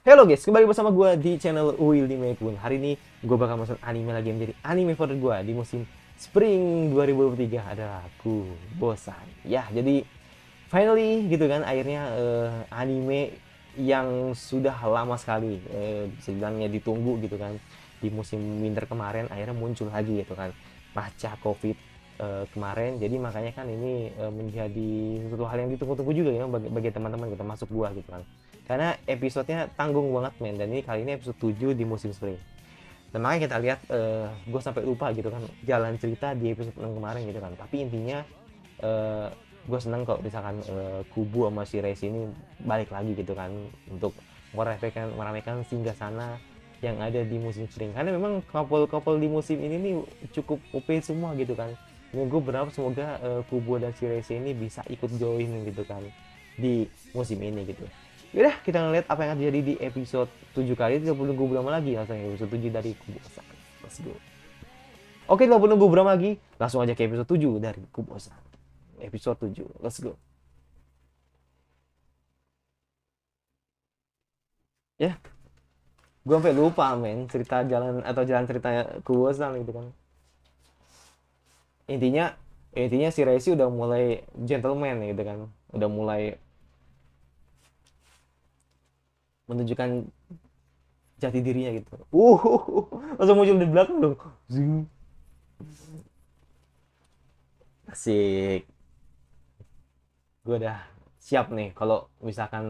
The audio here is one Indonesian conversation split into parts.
Hello guys, kembali bersama gue di channel Willy Maypun. Hari ini gue bakal masuk anime lagi menjadi anime favorit gue di musim Spring 2023 Ada aku bosan Ya, jadi finally gitu kan akhirnya uh, anime yang sudah lama sekali uh, ditunggu gitu kan di musim winter kemarin akhirnya muncul lagi gitu kan pasca covid uh, kemarin jadi makanya kan ini uh, menjadi sesuatu hal yang ditunggu-tunggu juga ya bagi, bagi teman-teman kita -teman, gitu, masuk gua gitu kan karena episodenya tanggung banget men dan ini kali ini episode 7 di musim spring dan makanya kita lihat uh, eh, gue sampai lupa gitu kan jalan cerita di episode 6 kemarin gitu kan tapi intinya uh, eh, gue seneng kok misalkan uh, kubu sama si ini balik lagi gitu kan untuk meramaikan meramaikan singgah sana yang ada di musim spring karena memang couple-couple di musim ini nih cukup OP semua gitu kan ini gue berharap semoga uh, kubu dan si ini bisa ikut join gitu kan di musim ini gitu Yaudah, kita ngeliat apa yang terjadi di episode 7 kali. Tidak perlu nunggu berapa lagi. Langsung episode 7 dari Kubu Osaka. Let's go. Oke, tidak perlu nunggu berapa lagi. Langsung aja ke episode 7 dari Kubu Osaka. Episode 7. Let's go. Ya. Yeah. Gue sampai lupa, men. Cerita jalan atau jalan ceritanya Kubu Osan gitu kan. Intinya intinya si Reisi udah mulai gentleman gitu kan udah mulai menunjukkan jati dirinya gitu. Uh, uh, uh. langsung muncul di belakang dong. Zing. Asik. Gue udah siap nih kalau misalkan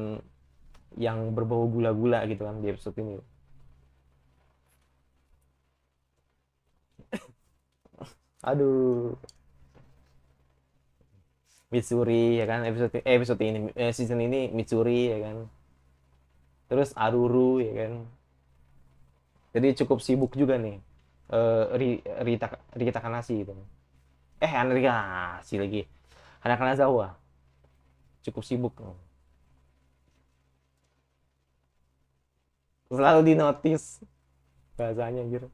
yang berbau gula-gula gitu kan di episode ini. Aduh. Mitsuri ya kan episode eh, episode ini eh, season ini Mitsuri ya kan terus Aruru ya kan jadi cukup sibuk juga nih uh, Rita Rita Kanasi gitu eh Rita si lagi anak Kanazawa cukup sibuk selalu di notice bahasanya gitu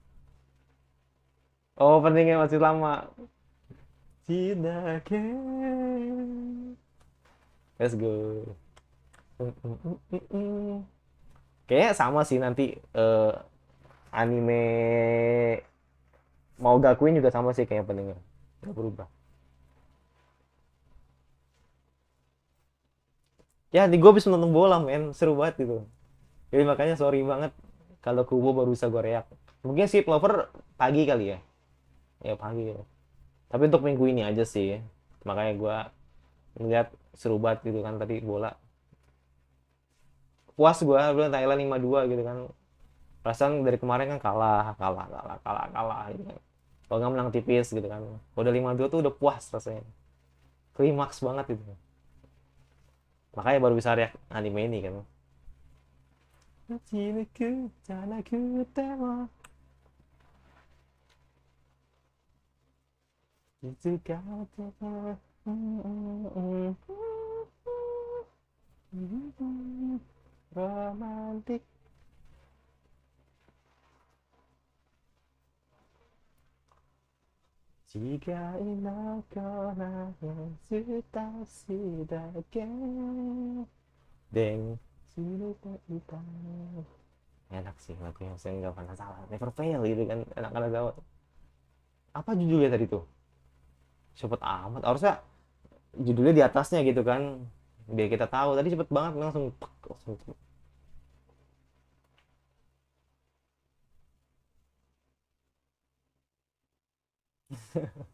oh pentingnya masih lama tidak let's go mm, mm, mm, kayaknya sama sih nanti uh, anime mau gak gakuin juga sama sih kayaknya pentingnya nggak berubah ya di gue bisa nonton bola men seru banget gitu jadi makanya sorry banget kalau kubu baru bisa gue reak mungkin sih lover pagi kali ya ya pagi gitu. tapi untuk minggu ini aja sih makanya gue melihat seru banget gitu kan tadi bola puas gue bilang Thailand lima dua gitu kan perasaan dari kemarin kan kalah kalah kalah kalah kalah gitu kan. kalau nggak menang tipis gitu kan udah lima dua tuh udah puas rasanya klimaks banget gitu makanya baru bisa reak anime ini kan Mm-hmm romantik Jika inau kau nanya Suta sidake Deng Suta kita Enak sih lagu yang saya nggak pernah salah Never fail gitu kan Enak karena gawat Apa judulnya tadi tuh? Cepet amat Harusnya judulnya di atasnya gitu kan Biar kita tahu Tadi cepet banget langsung pek, langsung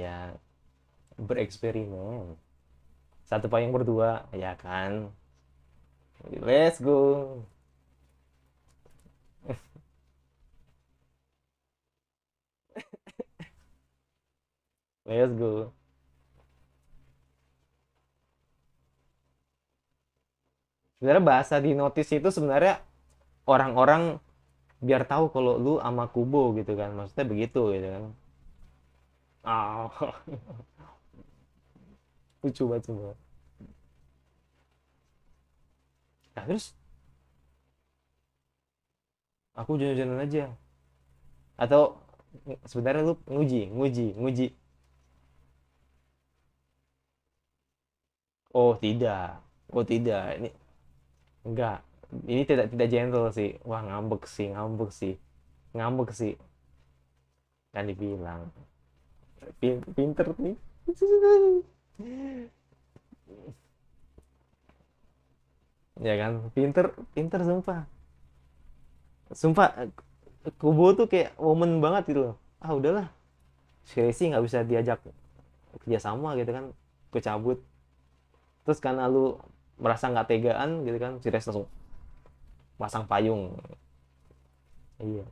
ya bereksperimen satu payung berdua ya kan let's go let's go sebenarnya bahasa di notis itu sebenarnya orang-orang biar tahu kalau lu ama Kubo gitu kan maksudnya begitu gitu kan ah oh. lucu banget semua nah terus aku jalan-jalan aja atau sebenarnya lu nguji nguji nguji oh tidak oh tidak ini enggak ini tidak tidak gentle sih wah ngambek sih ngambek sih ngambek sih kan dibilang pinter nih ya kan pinter pinter sumpah sumpah kubu tuh kayak woman banget gitu loh ah udahlah sih nggak bisa diajak kerjasama gitu kan kecabut terus karena lu merasa nggak tegaan gitu kan si Res langsung pasang payung iya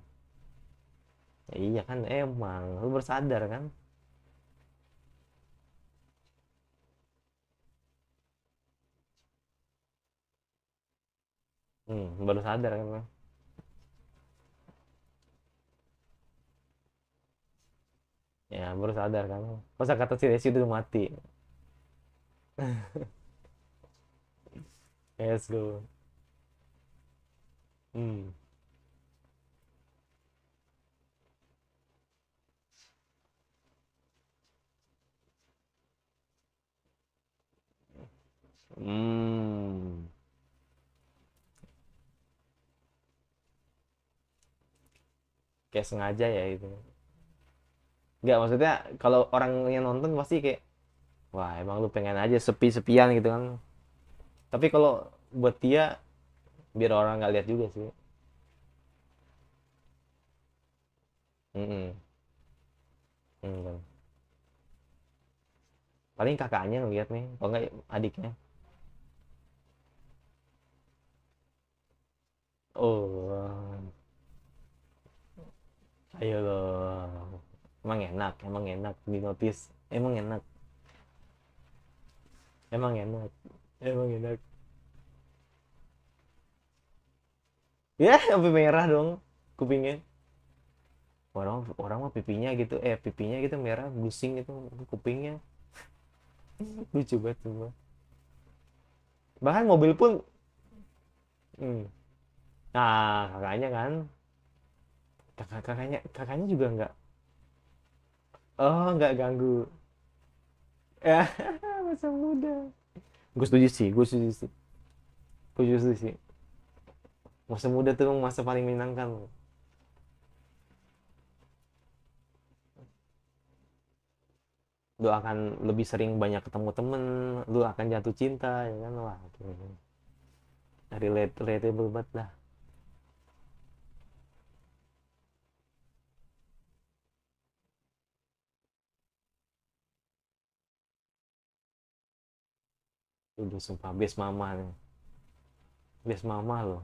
iya kan emang lu bersadar kan hmm, baru sadar kan ya baru sadar kan masa kata si Desi itu mati let's go Hmm. Hmm. Kayak sengaja ya itu. Enggak maksudnya kalau orang yang nonton pasti kayak wah emang lu pengen aja sepi-sepian gitu kan. Tapi kalau buat dia biar orang nggak lihat juga sih Mm-mm. paling kakaknya ngeliat nih kok nggak adiknya oh ayo loh emang enak emang enak di notis, emang enak emang enak emang enak ya sampai merah dong kupingnya orang orang mah pipinya gitu eh pipinya gitu merah blusing itu kupingnya lucu banget semua bahkan mobil pun hmm. nah kakaknya kan kakak kakaknya kakaknya juga enggak oh enggak ganggu ya masa muda gue setuju sih gue setuju sih gue setuju sih masa muda tuh masa paling menyenangkan lu akan lebih sering banyak ketemu temen lu akan jatuh cinta ya kan wah gitu. dari relate relatable banget lah Udah sumpah, bias mama nih. bias mama loh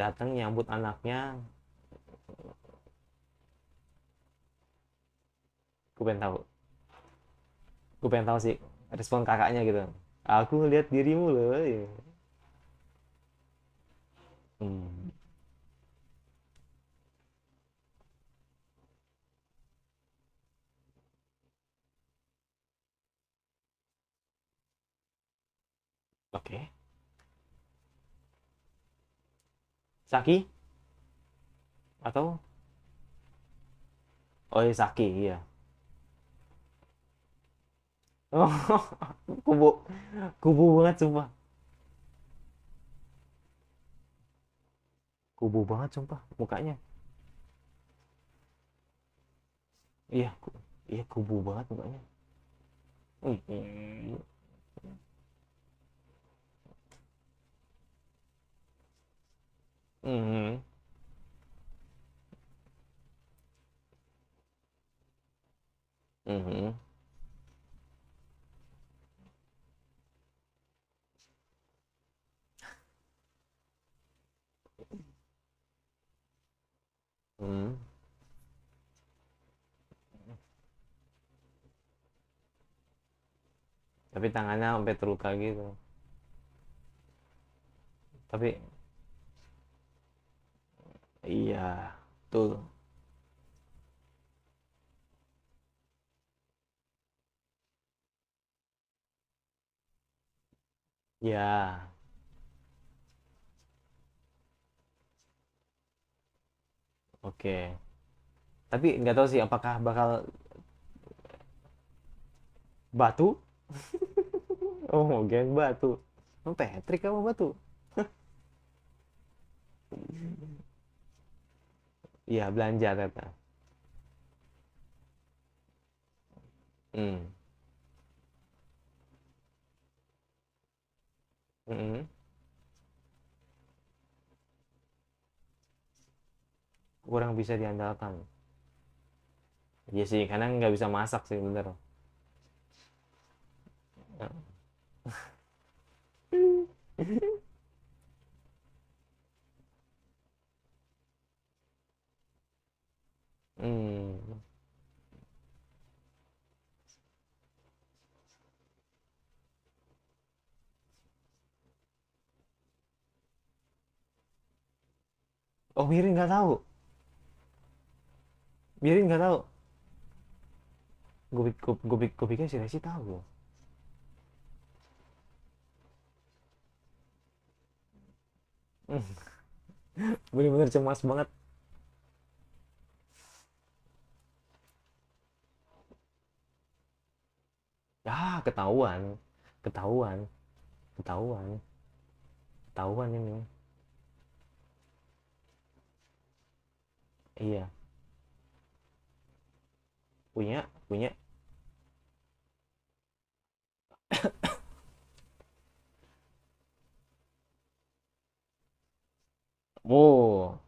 datang nyambut anaknya gue pengen tahu gue pengen tahu sih respon kakaknya gitu aku lihat dirimu loh ya. hmm. oke okay. Saki? Atau? Oh, iya, Saki, iya. Oh, kubu, kubu banget sumpah. Kubu banget sumpah mukanya. Iya, ku, iya kubu banget mukanya. -hmm. Tapi tangannya sampai terluka gitu. Tapi Iya, betul. Ya. Oke. Tapi nggak tahu sih apakah bakal batu? oh, geng batu. Oh, Patrick kamu batu? iya belanja ternyata. hmm hmm kurang bisa diandalkan iya sih karena nggak bisa masak sih bener Hmm. Hmm. Oh, Mirin nggak tahu. Mirin nggak tahu. Gue gue gue pikir si Resi tahu hmm. Bener-bener cemas banget. ketahuan ketahuan ketahuan ketahuan ini iya punya punya wow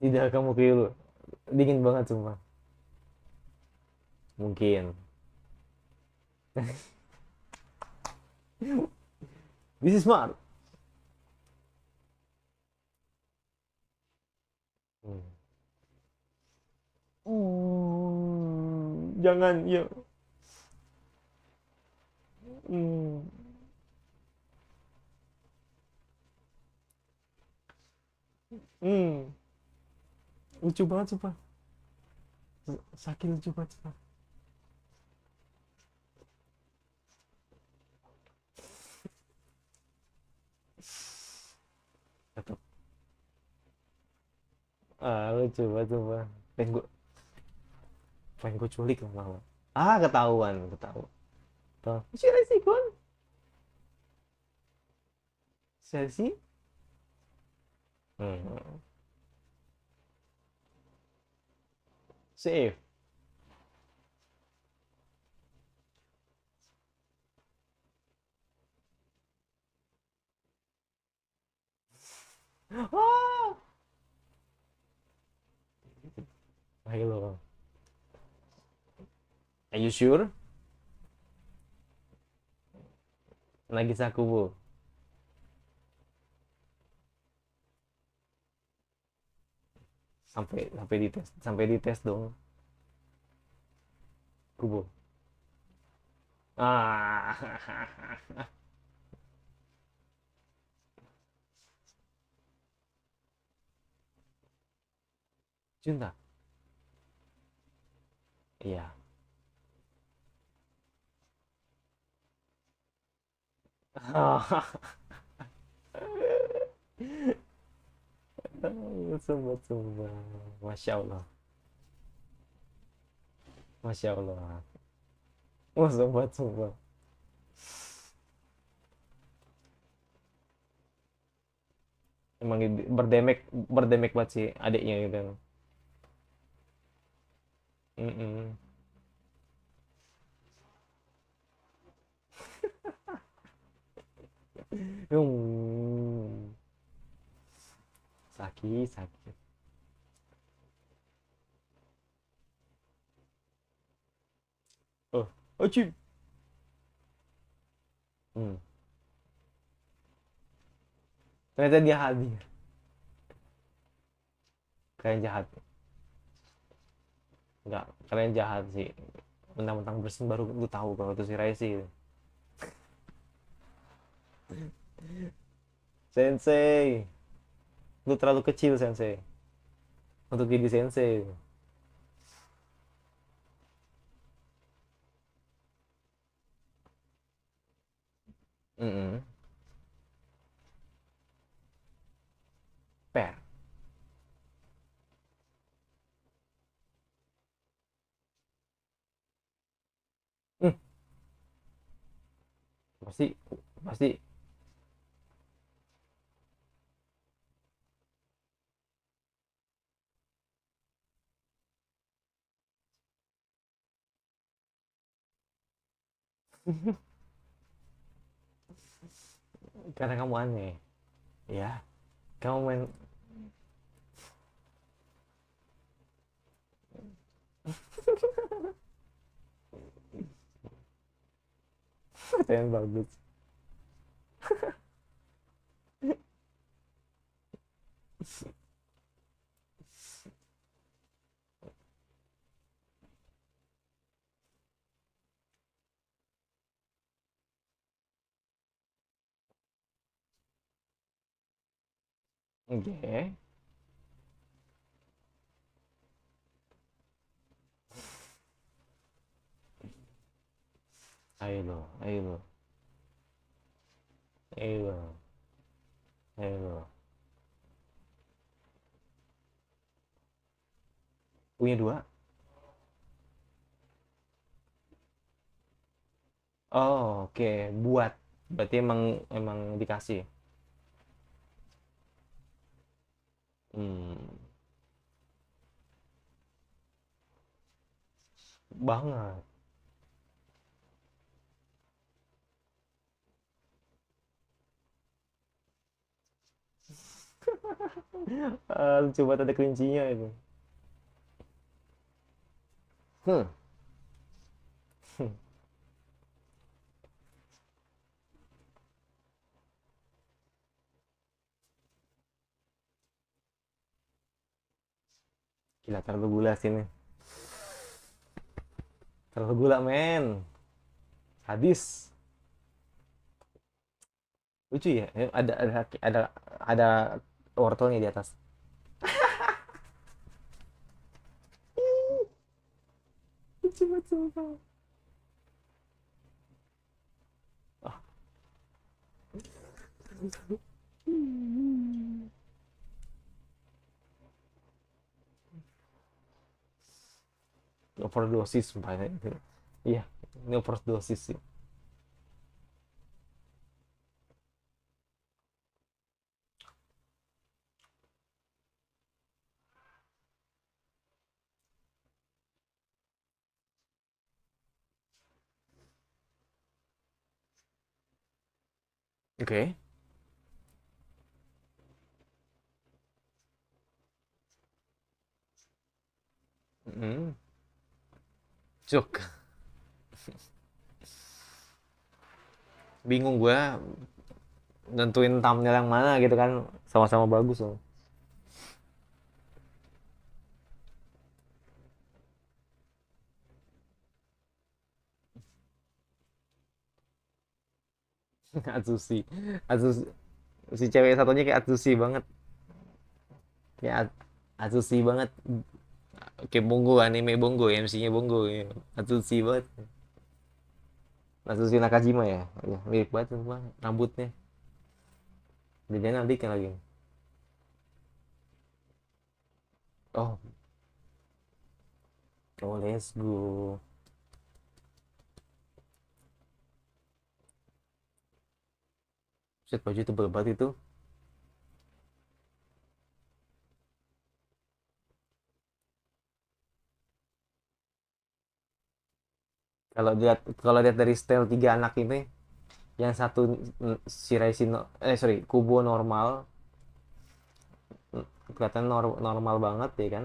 tidak kamu keliru dingin banget cuma mungkin this is smart hmm. jangan ya hmm. hmm lucu banget sumpah sakit lucu banget coba Tetap. ah lucu banget sumpah pengen gue pengen gue culik lama ah ketahuan ketahuan toh siapa sih gue sesi hmm. Save. Oh! Ah! Halo. Are you sure? Nagisa Kubo. sampai sampai di tes sampai di tes dong kubo ah cinta iya ah Sobat-sobat, masya Allah, masya Allah, oh sobat-sobat. Emang berdemek, berdemek banget sih adiknya gitu. Mm -mm. Hmm lagi sakit oh oh hmm ternyata dia hadir kalian jahat enggak kalian jahat sih mentang-mentang bersin baru lu tahu kalau itu si Raisi Sensei Lu terlalu kecil sensei. Untuk jadi sensei. Mm -mm. per mm. Pasti pasti karena kamu aneh ya kamu main pertanyaan bagus Oke, Ayo lo, ayo lo. Ayo lo. Ayo lo. Punya dua? Oh, oke, okay. buat. Berarti emang emang dikasih. bán à rồi. Ah, lucu banget ada kerincinya itu. Hmm. Hmm. Gila terlalu gula sih sini. Terlalu gula men. habis Lucu ya, ya, ada ada ada ada wortelnya di atas. Lucu banget sumpah. Oh. overdosis banyak itu iya ini overdosis sih Oke. Okay. Mm -hmm cuk, Bingung gue nentuin thumbnail yang mana gitu kan. Sama-sama bagus loh. Atsushi. Atsushi. Si cewek satunya kayak Atsushi banget. Kayak Atsushi banget. Game Bongo, anime Bongo, ya, MC-nya Bongo. Ya. Atsushi banget. Atsushi Nakajima ya. ya mirip banget semua rambutnya. Bedanya nanti kan lagi. Oh. Oh, let's go. Set baju tebal banget itu. kalau lihat kalau lihat dari style tiga anak ini yang satu si Resino eh sorry Kubo normal kelihatan nor normal banget ya kan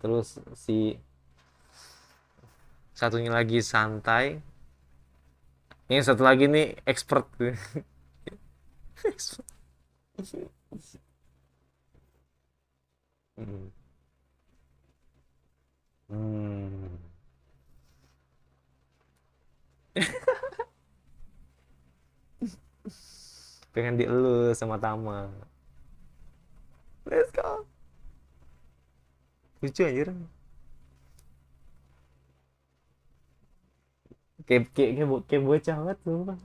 terus si satunya lagi santai ini satu lagi nih expert hmm. hmm. pengen dielus sama Tama let's go lucu anjir kayak kayak kayak, kayak bocah banget sumpah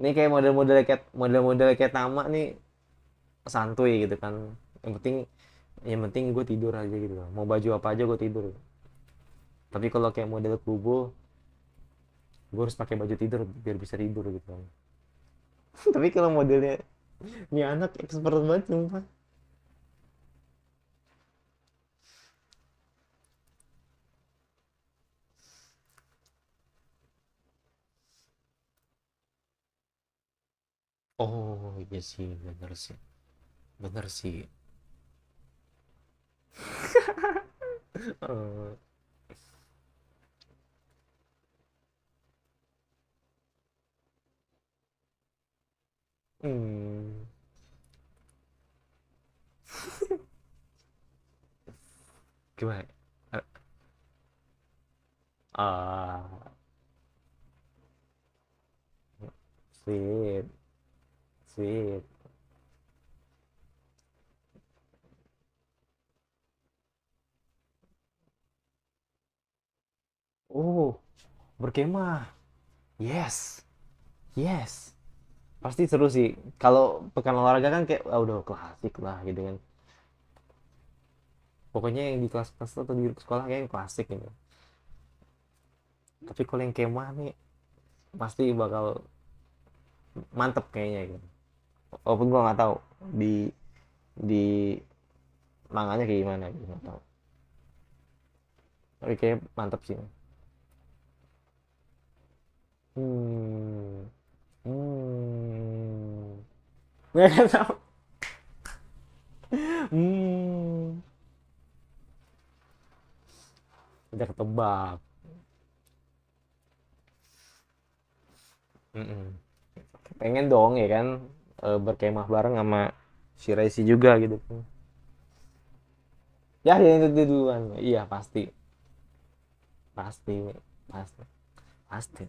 ini kayak model-model kayak model-model kayak tamak nih santuy gitu kan yang penting yang penting gue tidur aja gitu loh. mau baju apa aja gue tidur tapi kalau kayak model kubo gue harus pakai baju tidur biar bisa tidur gitu loh. tapi kalau modelnya ini anak expert banget sumpah Oh iya sih bener sih bener sih uh. Mm. Cứu see it, à. Sweet. Oh, berkemah. Yes. Yes. Pasti seru sih. Kalau pekan olahraga kan kayak oh, udah klasik lah gitu kan. Pokoknya yang di kelas-kelas atau di sekolah kayak klasik gitu. Tapi kalau yang kemah nih pasti bakal mantep kayaknya gitu. Walaupun gua nggak tahu di di manganya kayak gimana gitu nggak tahu. Tapi kayak mantep sih. Hmm. Hmm. Ya nggak kan, tau. Hmm. Udah ketebak. Mm -mm. Pengen dong ya kan e, berkemah bareng sama si Raisi juga gitu. Ya itu duluan. Iya pasti. Pasti, pasti. Pasti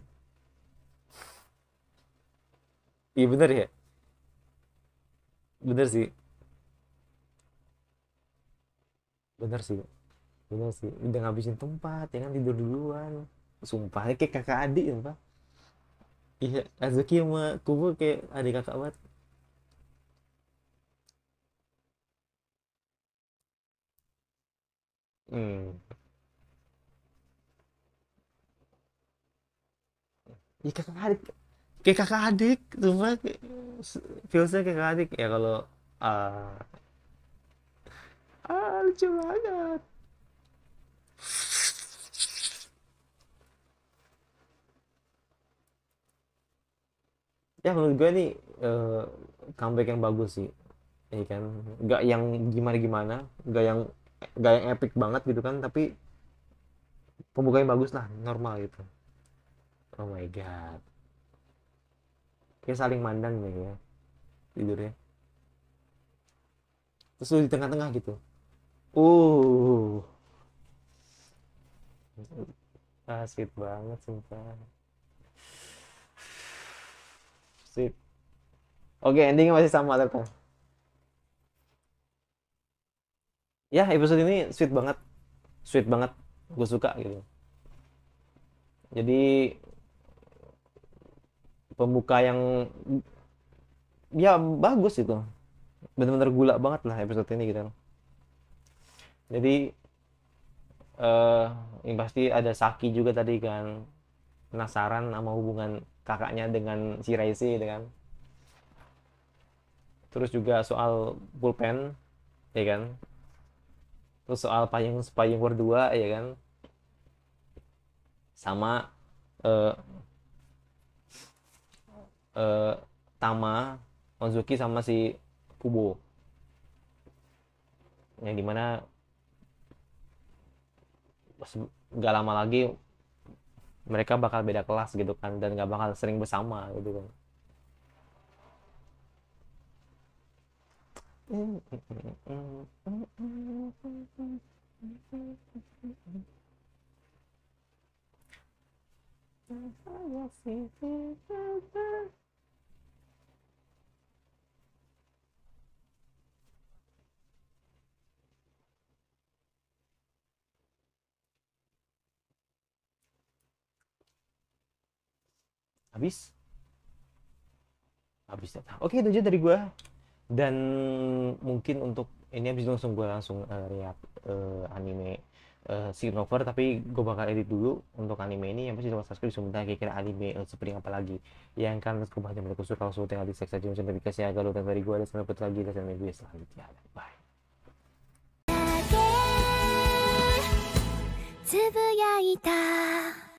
iya bener ya bener sih bener sih bener sih udah ngabisin tempat ya kan tidur duluan sumpah kayak kakak adik ya pak iya Azuki sama Kubo kayak adik kakak banget hmm iya kakak adik kayak kakak adik cuma feelsnya kayak kakak adik ya kalau uh, ah lucu banget ya menurut gue nih uh, comeback yang bagus sih ya kan nggak yang gimana gimana nggak yang nggak yang epic banget gitu kan tapi pembukaan bagus lah normal gitu oh my god kayak saling mandang gitu ya tidurnya terus lu di tengah-tengah gitu uh ah sweet banget sumpah sweet oke endingnya masih sama tetap ya episode ini sweet banget sweet banget gue suka gitu jadi pembuka yang ya bagus itu bener-bener gula banget lah episode ini gitu jadi eh yang pasti ada Saki juga tadi kan penasaran sama hubungan kakaknya dengan si Raisi, gitu kan terus juga soal pulpen ya kan terus soal payung payung war dua ya kan sama uh, uh, Tama, Onzuki sama si Kubo. yang gimana nggak lama lagi mereka bakal beda kelas gitu kan dan nggak bakal sering bersama gitu kan. habis habis data ya. oke itu aja dari gue dan mungkin untuk ini habis langsung gue langsung uh, eh, lihat uh, eh, anime uh, tapi gue bakal edit dulu untuk anime ini yang pasti cuma subscribe sebentar kira-kira anime uh, seperti apa lagi yang kan gue banyak menurut kusur langsung tinggal di seks aja sampai dikasih agak lu dari gue ada sampai lagi dan gue selanjutnya bye つぶやいた